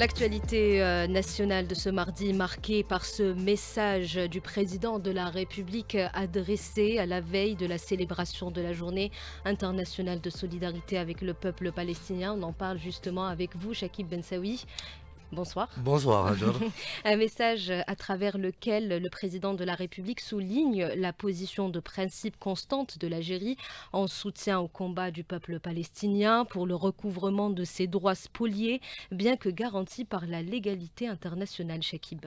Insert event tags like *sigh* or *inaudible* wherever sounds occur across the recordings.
L'actualité euh, nationale de ce mardi marquée par ce message du président de la République euh, adressé à la veille de la célébration de la journée internationale de solidarité avec le peuple palestinien. On en parle justement avec vous, Shakib Bensaoui. Bonsoir. Bonsoir, *laughs* Un message à travers lequel le président de la République souligne la position de principe constante de l'Algérie en soutien au combat du peuple palestinien pour le recouvrement de ses droits spoliés, bien que garantis par la légalité internationale, Shakib.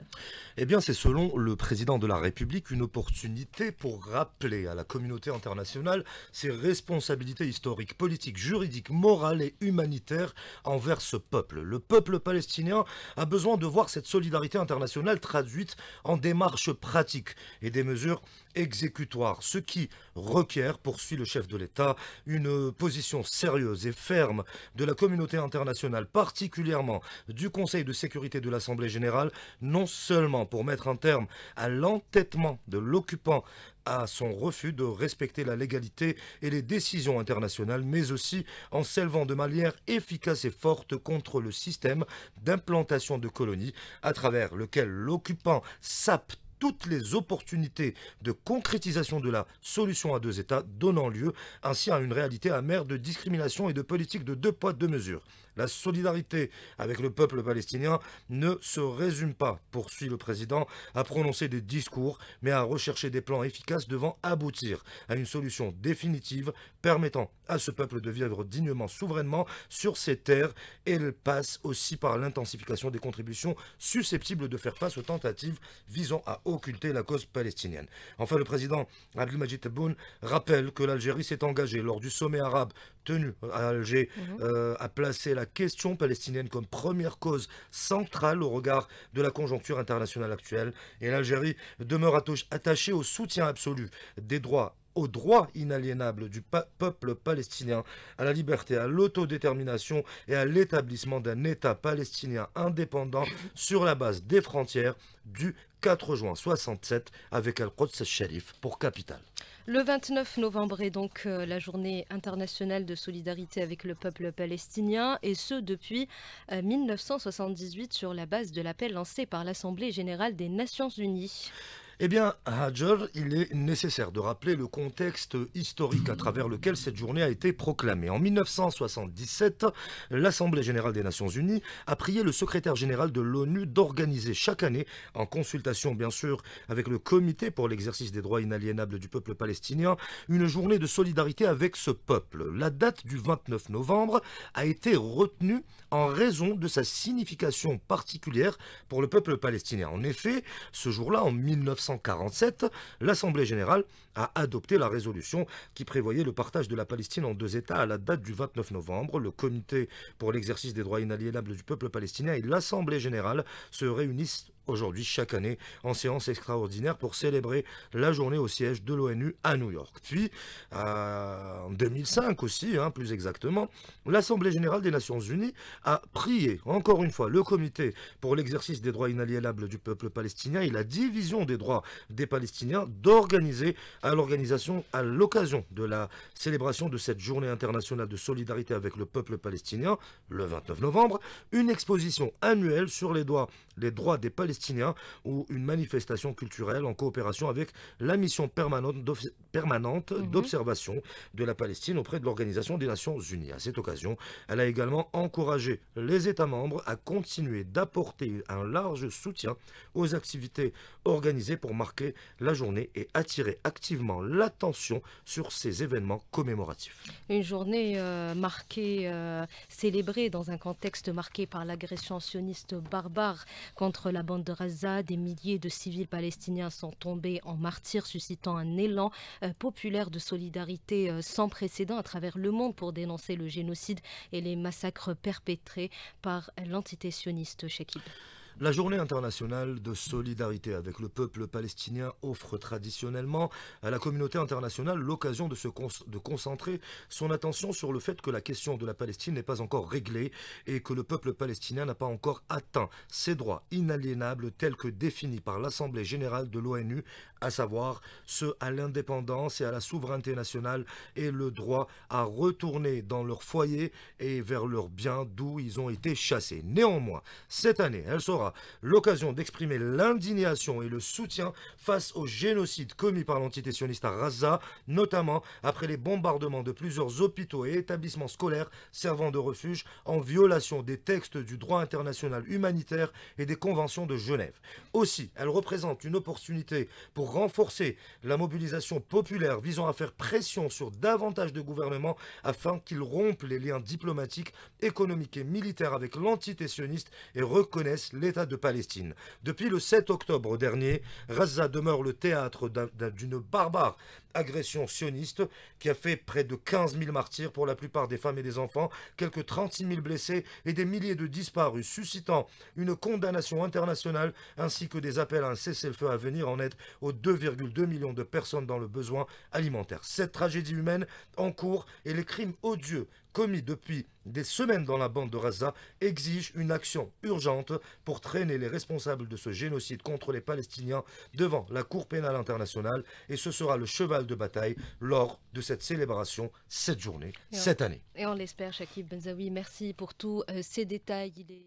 Eh bien, c'est selon le président de la République une opportunité pour rappeler à la communauté internationale ses responsabilités historiques, politiques, juridiques, morales et humanitaires envers ce peuple. Le peuple palestinien a besoin de voir cette solidarité internationale traduite en démarches pratiques et des mesures exécutoires, ce qui requiert, poursuit le chef de l'État, une position sérieuse et ferme de la communauté internationale, particulièrement du Conseil de sécurité de l'Assemblée générale, non seulement pour mettre un terme à l'entêtement de l'occupant à son refus de respecter la légalité et les décisions internationales, mais aussi en s'élevant de manière efficace et forte contre le système d'implantation de colonies à travers lequel l'occupant sape toutes les opportunités de concrétisation de la solution à deux États, donnant lieu ainsi à une réalité amère de discrimination et de politique de deux poids, deux mesures. La solidarité avec le peuple palestinien ne se résume pas, poursuit le président, à prononcer des discours, mais à rechercher des plans efficaces devant aboutir à une solution définitive permettant à ce peuple de vivre dignement, souverainement sur ses terres. elle passe aussi par l'intensification des contributions susceptibles de faire face aux tentatives visant à occulter la cause palestinienne. Enfin, le président Abdelmajid Tebboune rappelle que l'Algérie s'est engagée lors du sommet arabe tenu euh, à Alger mhm. euh, à placer la question palestinienne comme première cause centrale au regard de la conjoncture internationale actuelle. Et l'Algérie demeure attachée au soutien absolu des droits aux droits inaliénables du peuple palestinien, à la liberté, à l'autodétermination et à l'établissement d'un État palestinien indépendant sur la base des frontières du 4 juin 67 avec Al-Quds Sharif pour capitale. Le 29 novembre est donc euh, la journée internationale de solidarité avec le peuple palestinien et ce depuis 1978 euh, sur la base de l'appel lancé par l'Assemblée générale des Nations unies. Eh bien, à il est nécessaire de rappeler le contexte historique à travers lequel cette journée a été proclamée. En 1977, l'Assemblée générale des Nations unies a prié le secrétaire général de l'ONU d'organiser chaque année, en consultation bien sûr avec le Comité pour l'exercice des droits inaliénables du peuple palestinien, une journée de solidarité avec ce peuple. La date du 29 novembre a été retenue en raison de sa signification particulière pour le peuple palestinien. En effet, ce jour-là, en 1977, 1947, l'Assemblée générale a adopté la résolution qui prévoyait le partage de la Palestine en deux États à la date du 29 novembre. Le comité pour l'exercice des droits inaliénables du peuple palestinien et l'Assemblée générale se réunissent aujourd'hui chaque année en séance extraordinaire pour célébrer la journée au siège de l'ONU à New York. Puis, euh, en 2005 aussi, hein, plus exactement, l'Assemblée générale des Nations Unies a prié, encore une fois, le comité pour l'exercice des droits inaliénables du peuple palestinien et la division des droits des Palestiniens d'organiser à l'organisation, à l'occasion de la célébration de cette journée internationale de solidarité avec le peuple palestinien, le 29 novembre, une exposition annuelle sur les droits, les droits des Palestiniens ou une manifestation culturelle en coopération avec la mission permanente mhm. d'observation de la Palestine auprès de l'Organisation des Nations Unies. À cette occasion, elle a également encouragé les États membres à continuer d'apporter un large soutien aux activités organisées pour marquer la journée et attirer activement l'attention sur ces événements commémoratifs. Une journée euh, marquée, euh, célébrée dans un contexte marqué par l'agression sioniste barbare contre la bande de des milliers de civils palestiniens sont tombés en martyrs, suscitant un élan euh, populaire de solidarité euh, sans précédent à travers le monde pour dénoncer le génocide et les massacres perpétrés par l'entité sioniste Shekib. La journée internationale de solidarité avec le peuple palestinien offre traditionnellement à la communauté internationale l'occasion de se de concentrer son attention sur le fait que la question de la Palestine n'est pas encore réglée et que le peuple palestinien n'a pas encore atteint ses droits inaliénables tels que définis par l'Assemblée générale de l'ONU, à savoir ceux à l'indépendance et à la souveraineté nationale et le droit à retourner dans leur foyer et vers leurs biens d'où ils ont été chassés. Néanmoins, cette année, elle sera l'occasion d'exprimer l'indignation et le soutien face au génocide commis par l'entité sioniste à Raza, notamment après les bombardements de plusieurs hôpitaux et établissements scolaires servant de refuge en violation des textes du droit international humanitaire et des conventions de Genève. Aussi, elle représente une opportunité pour renforcer la mobilisation populaire visant à faire pression sur davantage de gouvernements afin qu'ils rompent les liens diplomatiques, économiques et militaires avec l'entité sioniste et reconnaissent les de Palestine. Depuis le 7 octobre dernier, raza demeure le théâtre d'une barbare agression sioniste qui a fait près de 15 000 martyrs pour la plupart des femmes et des enfants, quelques 36 000 blessés et des milliers de disparus, suscitant une condamnation internationale ainsi que des appels à un cessez-le-feu à venir en aide aux 2,2 millions de personnes dans le besoin alimentaire. Cette tragédie humaine en cours et les crimes odieux commis depuis des semaines dans la bande de Raza exigent une action urgente pour traîner les responsables de ce génocide contre les Palestiniens devant la Cour pénale internationale et ce sera le cheval de bataille lors de cette célébration, cette journée, cette année. Et on l'espère, Shakib Benzaoui. Merci pour tous euh, ces détails. Il